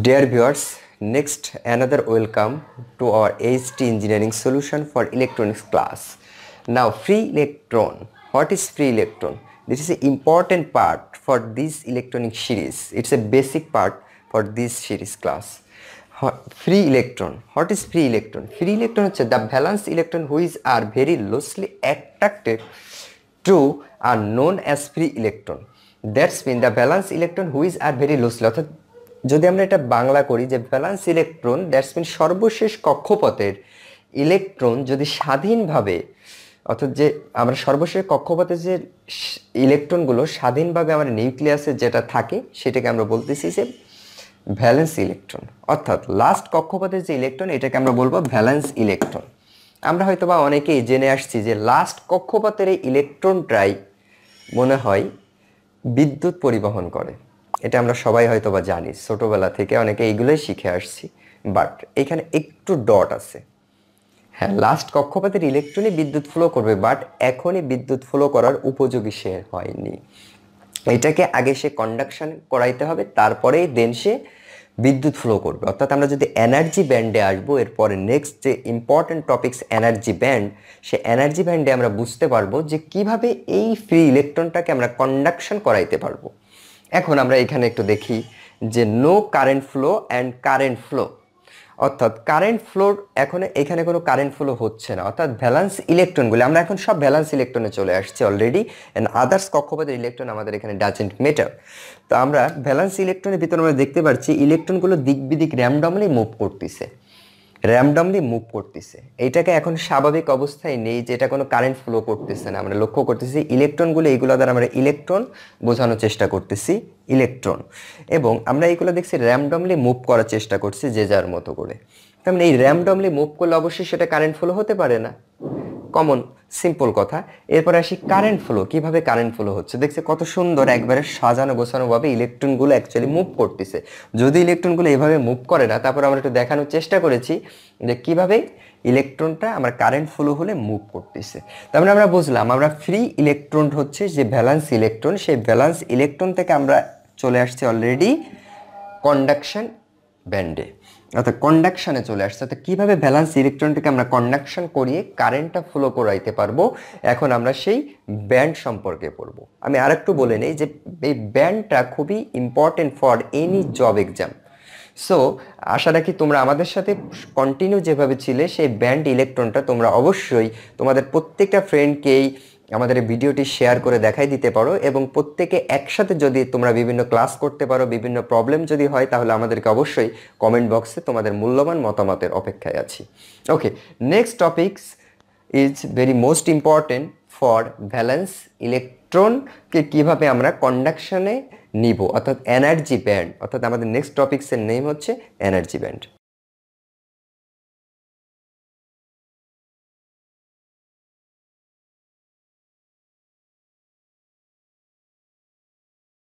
Dear viewers, next another welcome to our HT engineering solution for electronics class. Now free electron, what is free electron? This is an important part for this electronic series. It's a basic part for this series class. Free electron, what is free electron? Free electron is the valence electron which are very loosely attracted to are known as free electron. That's mean the valence electron which are very loosely যদি আমরা এটা বাংলা করি যে balance electron that's mean সর্বশেষ কক্ষপথের electron যদি স্বাধীনভাবে অর্থাৎ যে আমরা সর্বশেষ কক্ষপথে যে ইলেকট্রনগুলো স্বাধীনভাবে আমার নিউক্লিয়াসে যেটা থাকে সেটাকে আমরা বলতেছি যে ভ্যালেন্স ইলেকট্রন অর্থাৎ লাস্ট কক্ষপথের যে ইলেকট্রন এটাকে আমরা বলবো ভ্যালেন্স ইলেকট্রন আমরা হয়তো বা অনেকেই জেনে আসছি যে লাস্ট কক্ষপথের এই ইলেকট্রনটাই মনে হয় বিদ্যুৎ পরিবহন করে এটা আমরা সবাই হয়তো বা জানি ছোটোবেলা থেকে অনেকে এইগুলোই শিখে আসছি বাট এখানে একটু ডট আছে হ্যাঁ লাস্ট কক্ষপাতের ইলেকট্রনই বিদ্যুৎ ফ্লো করবে বাট এখনই বিদ্যুৎ ফ্লো করার উপযোগী সে হয়নি এটাকে আগে সে কন্ডাকশান করাইতে হবে তারপরেই দেন সে বিদ্যুৎ ফ্লো করবে অর্থাৎ আমরা যদি এনার্জি ব্যান্ডে আসবো এরপরে নেক্সট যে ইম্পর্ট্যান্ট টপিক্স এনার্জি ব্যান্ড সে এনার্জি ব্যান্ডে আমরা বুঝতে পারবো যে কিভাবে এই ফ্রি ইলেকট্রনটাকে আমরা কন্ডাকশন করাইতে পারবো এখন আমরা এখানে একটু দেখি যে no current flow and current flow অর্থাৎ কারেন্ট ফ্লোর এখন এখানে কোনো কারেন্ট ফ্লো হচ্ছে না অর্থাৎ ব্যালান্স ইলেকট্রনগুলি আমরা এখন সব ব্যালান্স ইলেকট্রনে চলে আসছি অলরেডি অ্যান্ড আদার্স কক্ষপথের ইলেকট্রন আমাদের এখানে ডাজেন্ট মেটার তো আমরা ব্যালান্স ইলেকট্রনের ভিতরে আমরা দেখতে পাচ্ছি ইলেকট্রনগুলো দিক বিদিক র্যামডমলি মুভ করতেছে র্যামডমলি মুভ করতেছে এইটাকে এখন স্বাভাবিক অবস্থায় নেই যে এটা কোনো কারেন্ট ফ্লো করতেছে না আমরা লক্ষ্য করতেছি ইলেকট্রনগুলো এইগুলো দ্বারা আমরা ইলেকট্রন বোঝানোর চেষ্টা করতেছি ইলেকট্রন এবং আমরা এইগুলো দেখছি র্যামডমলি মুভ করার চেষ্টা করছি যে যার মতো করে তার মানে এই র্যামডমলি মুভ করলে অবশ্যই সেটা কারেন্ট ফ্লো হতে পারে না কমন সিম্পল কথা এরপরে আসি কারেন্ট ফ্লো কিভাবে কারেন্ট ফ্লো হচ্ছে দেখছে কত সুন্দর একবারে সাজানো গোছানোভাবে ইলেকট্রনগুলো অ্যাকচুয়ালি মুভ করতেছে যদি ইলেকট্রনগুলো এভাবে মুভ করে না তারপর আমরা একটু দেখানোর চেষ্টা করেছি যে কিভাবে ইলেকট্রনটা আমরা কারেন্ট ফ্লো হলে মুভ করতেছে তারপরে মানে আমরা বুঝলাম আমরা ফ্রি ইলেকট্রন হচ্ছে যে ব্যালান্স ইলেকট্রন সেই ব্যালান্স ইলেকট্রন থেকে আমরা চলে আসছি অলরেডি কন্ডাকশন ব্যান্ডে অর্থাৎ কন্ডাকশানে চলে আসছে অর্থাৎ কীভাবে ব্যালান্স ইলেকট্রনটিকে আমরা কন্ডাকশান করিয়ে কারেন্টটা ফ্লো করাইতে পারবো এখন আমরা সেই ব্যান্ড সম্পর্কে পড়ব আমি আর একটু বলে নিই যে এই ব্যান্ডটা খুবই important for any job exam so আশা রাখি তোমরা আমাদের সাথে কন্টিনিউ যেভাবে ছিলে সেই ব্যান্ড ইলেকট্রনটা তোমরা অবশ্যই তোমাদের প্রত্যেকটা ফ্রেন্ডকেই আমাদের ভিডিওটি শেয়ার করে দেখাই দিতে পারো এবং প্রত্যেকে একসাথে যদি তোমরা বিভিন্ন ক্লাস করতে পারো বিভিন্ন প্রবলেম যদি হয় তাহলে আমাদেরকে অবশ্যই কমেন্ট বক্সে তোমাদের মূল্যবান মতামতের অপেক্ষায় আছি okay next topics is very most important for balance ইলেকট্রনকে কিভাবে আমরা কন্ডাকশনে নিব অর্থাৎ এনার্জি ব্যান্ড অর্থাৎ আমাদের নেক্সট টপিক্সের নেম হচ্ছে এনার্জি ব্যান্ড